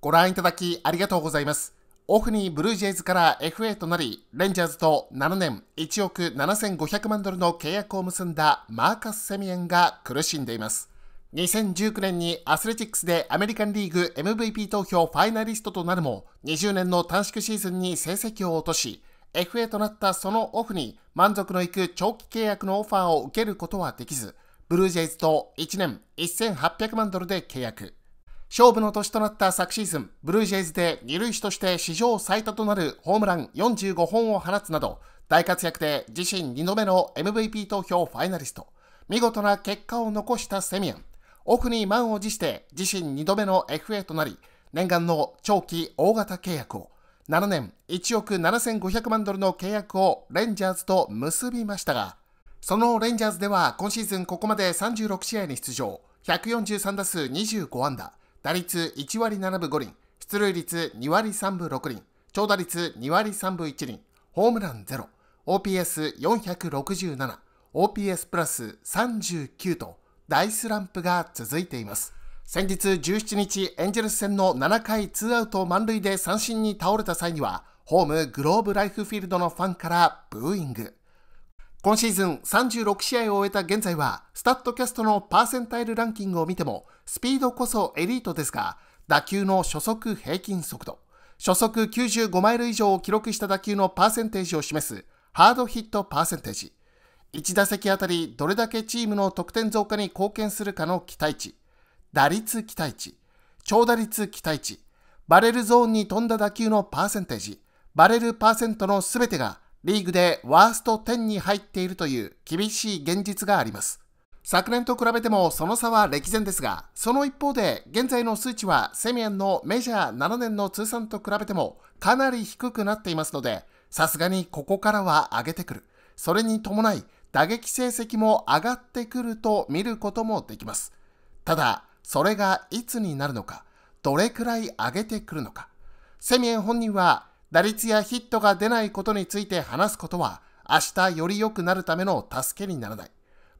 ご覧いただきありがとうございます。オフにブルージェイズから FA となり、レンジャーズと7年1億7500万ドルの契約を結んだマーカス・セミエンが苦しんでいます。2019年にアスレチックスでアメリカンリーグ MVP 投票ファイナリストとなるも、20年の短縮シーズンに成績を落とし、FA となったそのオフに満足のいく長期契約のオファーを受けることはできず、ブルージェイズと1年1800万ドルで契約。勝負の年となった昨シーズン、ブルージェイズで二塁手として史上最多となるホームラン45本を放つなど、大活躍で自身2度目の MVP 投票ファイナリスト、見事な結果を残したセミアン、オフに満を持して自身2度目の FA となり、念願の長期大型契約を、7年1億7500万ドルの契約をレンジャーズと結びましたが、そのレンジャーズでは今シーズンここまで36試合に出場、143打数25安打、打率1割7分5厘、出塁率2割3分6厘、長打率2割3分1厘、ホームラン0、OPS467、OPS プラス39と大スランプが続いています。先日17日、エンジェルス戦の7回ツーアウト満塁で三振に倒れた際には、ホームグローブライフフィールドのファンからブーイング。今シーズン36試合を終えた現在は、スタッドキャストのパーセンタイルランキングを見ても、スピードこそエリートですが、打球の初速平均速度、初速95マイル以上を記録した打球のパーセンテージを示すハードヒットパーセンテージ、1打席あたりどれだけチームの得点増加に貢献するかの期待値、打率期待値、長打率期待値、バレルゾーンに飛んだ打球のパーセンテージ、バレルパーセントの全てがリーグでワースト10に入っているという厳しい現実があります。昨年と比べてもその差は歴然ですが、その一方で現在の数値はセミエンのメジャー7年の通算と比べてもかなり低くなっていますので、さすがにここからは上げてくる。それに伴い打撃成績も上がってくると見ることもできます。ただ、それがいつになるのか、どれくらい上げてくるのか。セミエン本人は打率やヒットが出ないことについて話すことは明日より良くなるための助けにならない。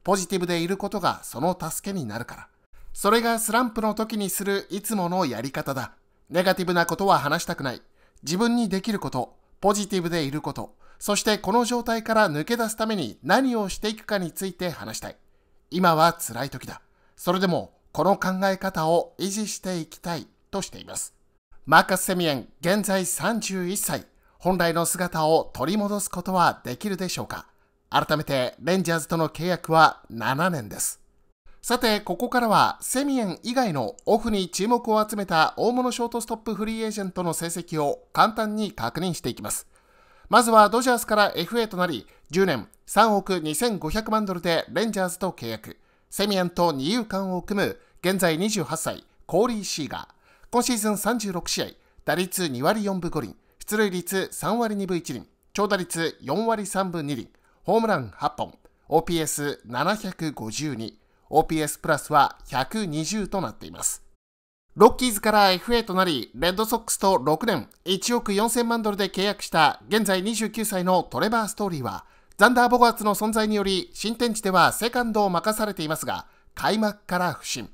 ポジティブでいることがその助けになるから。それがスランプの時にするいつものやり方だ。ネガティブなことは話したくない。自分にできること、ポジティブでいること、そしてこの状態から抜け出すために何をしていくかについて話したい。今は辛い時だ。それでもこの考え方を維持していきたいとしています。マーカス・セミエン、現在31歳。本来の姿を取り戻すことはできるでしょうか改めてレンジャーズとの契約は7年です。さて、ここからはセミエン以外のオフに注目を集めた大物ショートストップフリーエージェントの成績を簡単に確認していきます。まずはドジャースから FA となり、10年3億2500万ドルでレンジャーズと契約。セミエンと二遊間を組む現在28歳、コーリー・シーガー。今シーズン36試合、打率2割4分5厘、出塁率3割2分1厘、長打率4割3分2厘、ホームラン8本、OPS752、OPS プラスは120となっています。ロッキーズから FA となり、レッドソックスと6年1億4000万ドルで契約した現在29歳のトレバー・ストーリーは、ザンダー・ボガーツの存在により新天地ではセカンドを任されていますが、開幕から不振。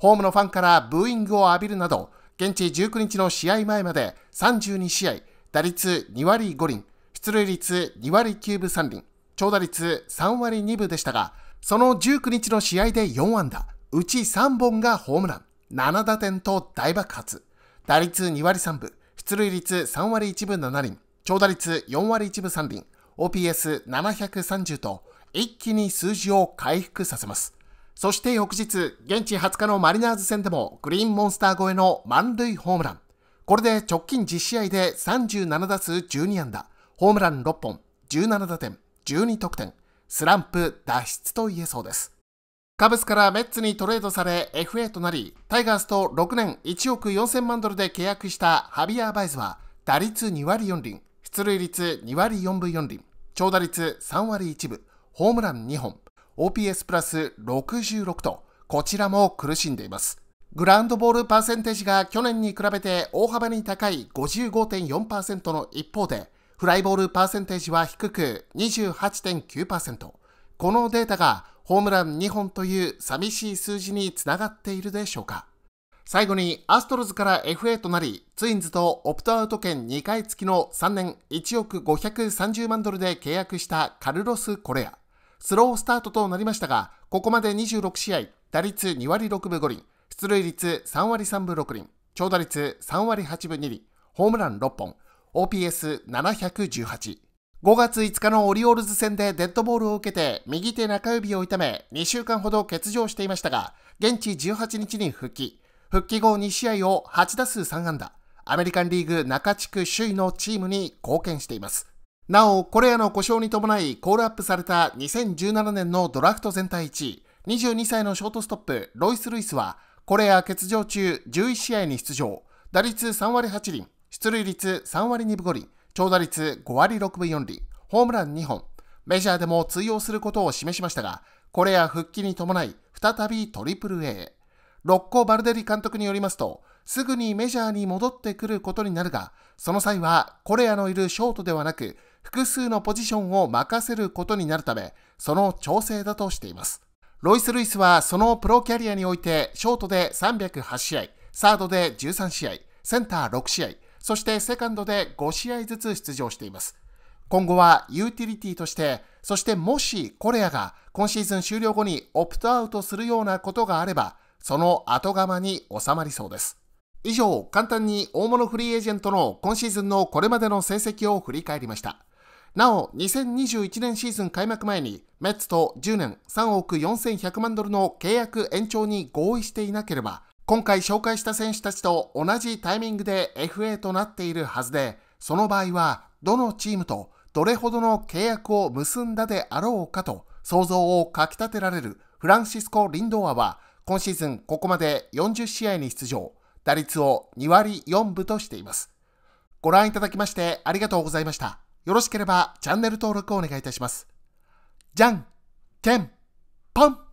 ホームのファンからブーイングを浴びるなど、現地19日の試合前まで32試合、打率2割5厘、出塁率2割9分3厘、長打率3割2分でしたが、その19日の試合で4安打、うち3本がホームラン、7打点と大爆発。打率2割3分、出塁率3割1分7厘、長打率4割1分3厘、OPS730 と一気に数字を回復させます。そして翌日、現地20日のマリナーズ戦でもグリーンモンスター越えの満塁ホームラン。これで直近10試合で37打数12安打、ホームラン6本、17打点、12得点、スランプ脱出と言えそうです。カブスからメッツにトレードされ FA となり、タイガースと6年1億4000万ドルで契約したハビアー・バイズは、打率2割4厘、出塁率2割4分4厘、長打率3割1分、ホームラン2本、OPS プラス66と、こちらも苦しんでいます。グラウンドボールパーセンテージが去年に比べて大幅に高い55.4%の一方で、フライボールパーセンテージは低く28.9%。このデータがホームラン2本という寂しい数字につながっているでしょうか。最後にアストロズから FA となり、ツインズとオプトアウト券2回付きの3年1億530万ドルで契約したカルロス・コレア。スロースタートとなりましたが、ここまで26試合、打率2割6分5厘、出塁率3割3分6厘、長打率3割8分2厘、ホームラン6本、OPS718。5月5日のオリオールズ戦でデッドボールを受けて右手中指を痛め2週間ほど欠場していましたが、現地18日に復帰。復帰後2試合を8打数3安打。アメリカンリーグ中地区首位のチームに貢献しています。なお、これらの故障に伴いコールアップされた2017年のドラフト全体1位、22歳のショートストップ、ロイス・ルイスは、これや欠場中11試合に出場、打率3割8厘、出塁率3割2分5厘、長打率5割6分4厘、ホームラン2本、メジャーでも通用することを示しましたが、これア復帰に伴い、再び AAA へ。ロッコ・バルデリ監督によりますと、すぐにメジャーに戻ってくることになるが、その際はコレアのいるショートではなく、複数のポジションを任せることになるため、その調整だとしています。ロイス・ルイスはそのプロキャリアにおいて、ショートで308試合、サードで13試合、センター6試合、そしてセカンドで5試合ずつ出場しています。今後はユーティリティとして、そしてもしコレアが今シーズン終了後にオプトアウトするようなことがあれば、その後釜に収まりそうです。以上、簡単に大物フリーエージェントの今シーズンのこれまでの成績を振り返りました。なお、2021年シーズン開幕前に、メッツと10年3億4100万ドルの契約延長に合意していなければ、今回紹介した選手たちと同じタイミングで FA となっているはずで、その場合はどのチームとどれほどの契約を結んだであろうかと想像をかきたてられるフランシスコ・リンドアは今シーズンここまで40試合に出場、打率を2割4分としています。ご覧いただきましてありがとうございました。よろしければチャンネル登録をお願いいたします。じゃん、けん、ぽん